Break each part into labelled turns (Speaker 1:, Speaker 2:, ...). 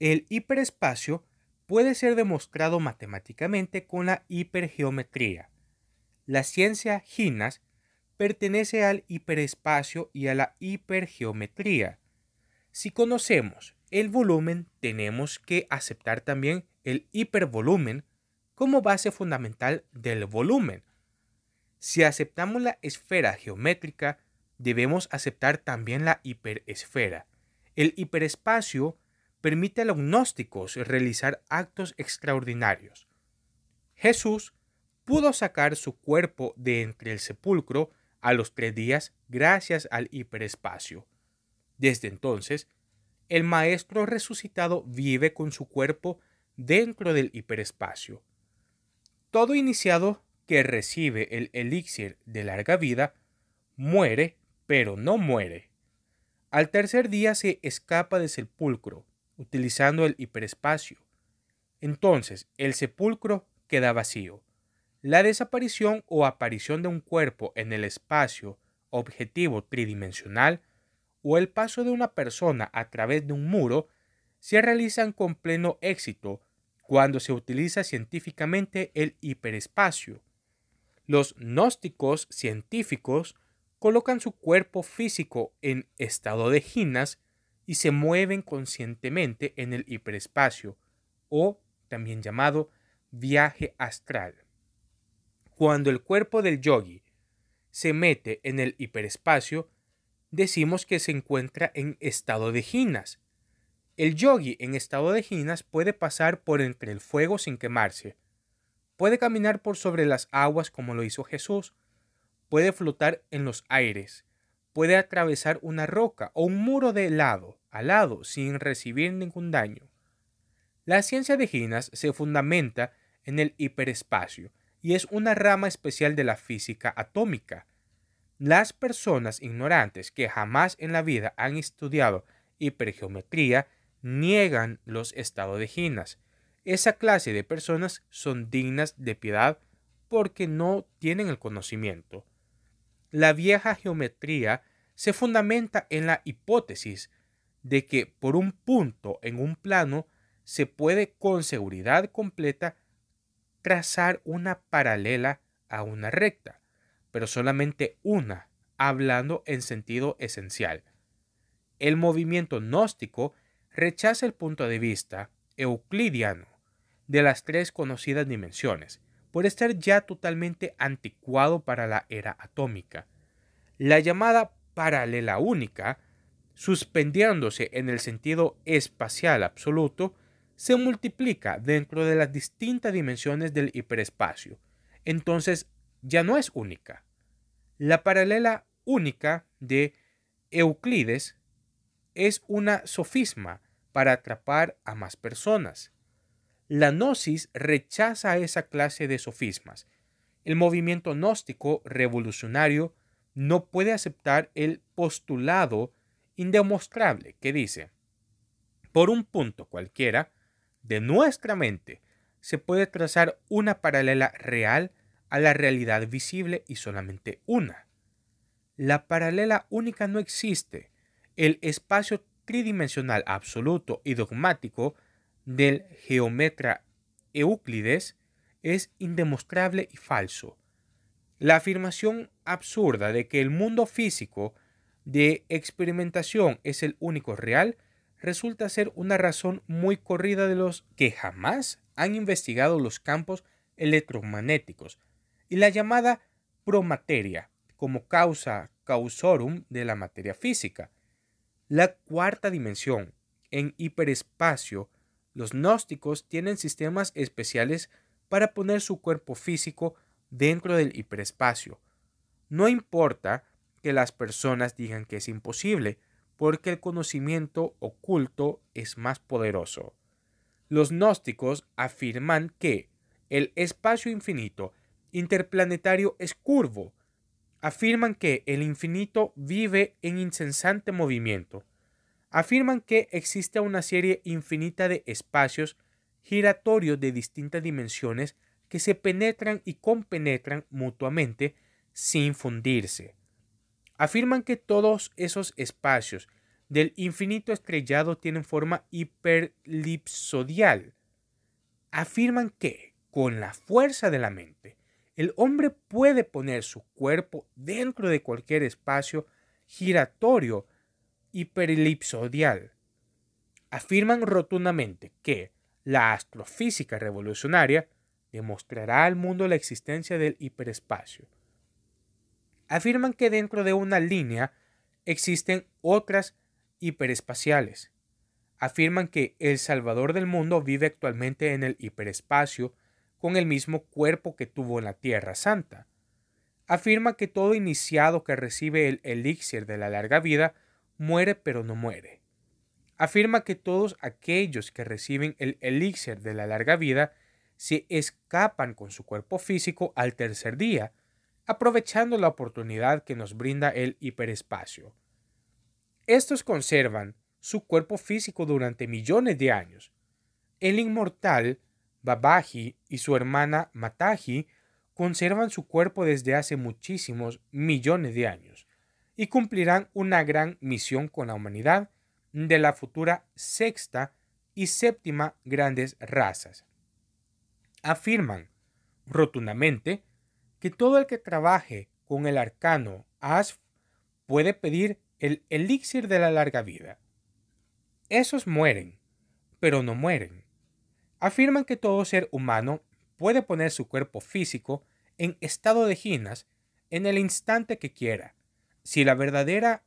Speaker 1: El hiperespacio puede ser demostrado matemáticamente con la hipergeometría. La ciencia GINAS pertenece al hiperespacio y a la hipergeometría. Si conocemos el volumen, tenemos que aceptar también el hipervolumen como base fundamental del volumen. Si aceptamos la esfera geométrica, debemos aceptar también la hiperesfera. El hiperespacio permite a los gnósticos realizar actos extraordinarios. Jesús pudo sacar su cuerpo de entre el sepulcro a los tres días gracias al hiperespacio. Desde entonces, el Maestro resucitado vive con su cuerpo dentro del hiperespacio. Todo iniciado que recibe el elixir de larga vida muere, pero no muere. Al tercer día se escapa del sepulcro, utilizando el hiperespacio. Entonces, el sepulcro queda vacío. La desaparición o aparición de un cuerpo en el espacio objetivo tridimensional o el paso de una persona a través de un muro se realizan con pleno éxito cuando se utiliza científicamente el hiperespacio. Los gnósticos científicos colocan su cuerpo físico en estado de ginas y se mueven conscientemente en el hiperespacio, o también llamado viaje astral. Cuando el cuerpo del yogi se mete en el hiperespacio, decimos que se encuentra en estado de ginas, el yogi en estado de ginas puede pasar por entre el fuego sin quemarse. Puede caminar por sobre las aguas como lo hizo Jesús. Puede flotar en los aires. Puede atravesar una roca o un muro de lado a lado sin recibir ningún daño. La ciencia de Ginas se fundamenta en el hiperespacio y es una rama especial de la física atómica. Las personas ignorantes que jamás en la vida han estudiado hipergeometría niegan los de ginas. Esa clase de personas son dignas de piedad porque no tienen el conocimiento. La vieja geometría se fundamenta en la hipótesis de que por un punto en un plano se puede con seguridad completa trazar una paralela a una recta, pero solamente una, hablando en sentido esencial. El movimiento gnóstico rechaza el punto de vista euclidiano de las tres conocidas dimensiones, por estar ya totalmente anticuado para la era atómica. La llamada paralela única, suspendiéndose en el sentido espacial absoluto, se multiplica dentro de las distintas dimensiones del hiperespacio. Entonces, ya no es única. La paralela única de Euclides es una sofisma para atrapar a más personas. La gnosis rechaza esa clase de sofismas. El movimiento gnóstico revolucionario no puede aceptar el postulado indemostrable que dice, por un punto cualquiera de nuestra mente se puede trazar una paralela real a la realidad visible y solamente una. La paralela única no existe, el espacio tridimensional absoluto y dogmático del geómetra Euclides es indemostrable y falso. La afirmación absurda de que el mundo físico de experimentación es el único real resulta ser una razón muy corrida de los que jamás han investigado los campos electromagnéticos y la llamada promateria como causa causorum de la materia física. La cuarta dimensión. En hiperespacio, los gnósticos tienen sistemas especiales para poner su cuerpo físico dentro del hiperespacio. No importa que las personas digan que es imposible, porque el conocimiento oculto es más poderoso. Los gnósticos afirman que el espacio infinito interplanetario es curvo afirman que el infinito vive en incesante movimiento. Afirman que existe una serie infinita de espacios giratorios de distintas dimensiones que se penetran y compenetran mutuamente sin fundirse. Afirman que todos esos espacios del infinito estrellado tienen forma hiperlipsodial. Afirman que, con la fuerza de la mente, el hombre puede poner su cuerpo dentro de cualquier espacio giratorio hiperelipsodial. Afirman rotundamente que la astrofísica revolucionaria demostrará al mundo la existencia del hiperespacio. Afirman que dentro de una línea existen otras hiperespaciales. Afirman que el Salvador del mundo vive actualmente en el hiperespacio con el mismo cuerpo que tuvo en la Tierra Santa. Afirma que todo iniciado que recibe el elixir de la larga vida muere pero no muere. Afirma que todos aquellos que reciben el elixir de la larga vida se escapan con su cuerpo físico al tercer día, aprovechando la oportunidad que nos brinda el hiperespacio. Estos conservan su cuerpo físico durante millones de años. El inmortal Babaji y su hermana Mataji conservan su cuerpo desde hace muchísimos millones de años y cumplirán una gran misión con la humanidad de la futura sexta y séptima grandes razas. Afirman rotundamente que todo el que trabaje con el arcano ASF puede pedir el elixir de la larga vida. Esos mueren, pero no mueren afirman que todo ser humano puede poner su cuerpo físico en estado de ginas en el instante que quiera, si la verdadera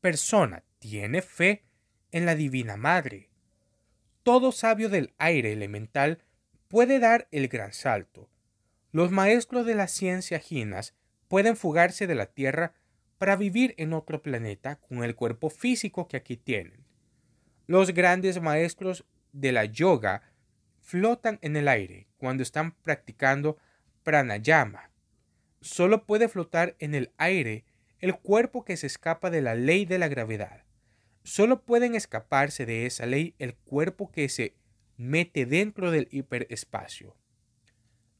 Speaker 1: persona tiene fe en la Divina Madre. Todo sabio del aire elemental puede dar el gran salto. Los maestros de la ciencia ginas pueden fugarse de la Tierra para vivir en otro planeta con el cuerpo físico que aquí tienen. Los grandes maestros de la yoga flotan en el aire cuando están practicando pranayama. Solo puede flotar en el aire el cuerpo que se escapa de la ley de la gravedad. Solo pueden escaparse de esa ley el cuerpo que se mete dentro del hiperespacio.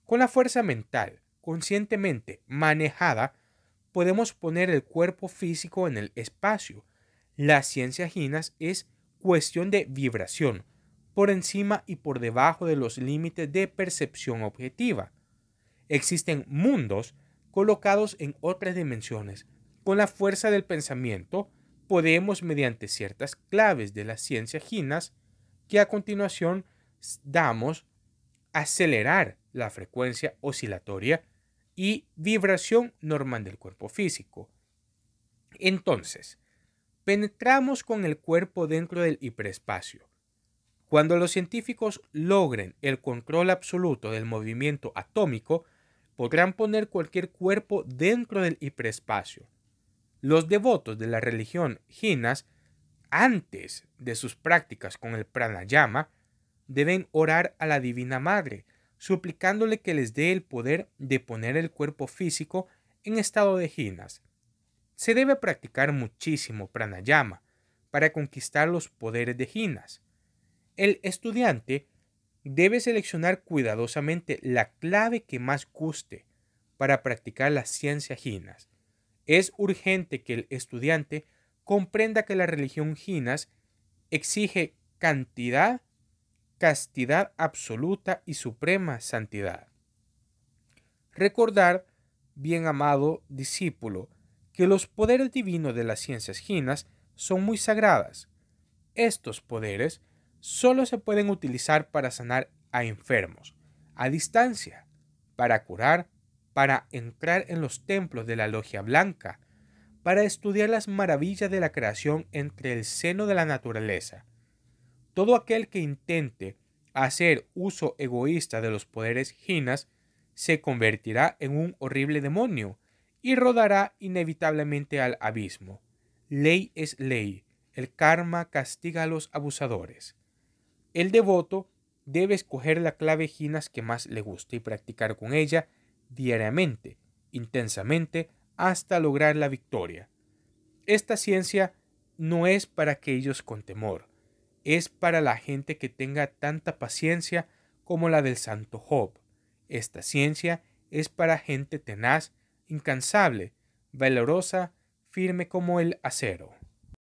Speaker 1: Con la fuerza mental, conscientemente manejada, podemos poner el cuerpo físico en el espacio. La ciencia Ginas es cuestión de vibración, por encima y por debajo de los límites de percepción objetiva. Existen mundos colocados en otras dimensiones. Con la fuerza del pensamiento podemos, mediante ciertas claves de la ciencia ginas, que a continuación damos, acelerar la frecuencia oscilatoria y vibración normal del cuerpo físico. Entonces, penetramos con el cuerpo dentro del hiperespacio cuando los científicos logren el control absoluto del movimiento atómico, podrán poner cualquier cuerpo dentro del hiperespacio. Los devotos de la religión Jinas, antes de sus prácticas con el pranayama, deben orar a la Divina Madre, suplicándole que les dé el poder de poner el cuerpo físico en estado de Jinas. Se debe practicar muchísimo pranayama para conquistar los poderes de Jinas. El estudiante debe seleccionar cuidadosamente la clave que más guste para practicar las ciencias ginas. Es urgente que el estudiante comprenda que la religión ginas exige cantidad, castidad absoluta y suprema santidad. Recordar, bien amado discípulo, que los poderes divinos de las ciencias ginas son muy sagradas. Estos poderes solo se pueden utilizar para sanar a enfermos, a distancia, para curar, para entrar en los templos de la Logia Blanca, para estudiar las maravillas de la creación entre el seno de la naturaleza. Todo aquel que intente hacer uso egoísta de los poderes ginas se convertirá en un horrible demonio y rodará inevitablemente al abismo. Ley es ley, el karma castiga a los abusadores. El devoto debe escoger la clave Ginas que más le guste y practicar con ella diariamente, intensamente, hasta lograr la victoria. Esta ciencia no es para aquellos con temor, es para la gente que tenga tanta paciencia como la del santo Job. Esta ciencia es para gente tenaz, incansable, valorosa, firme como el acero.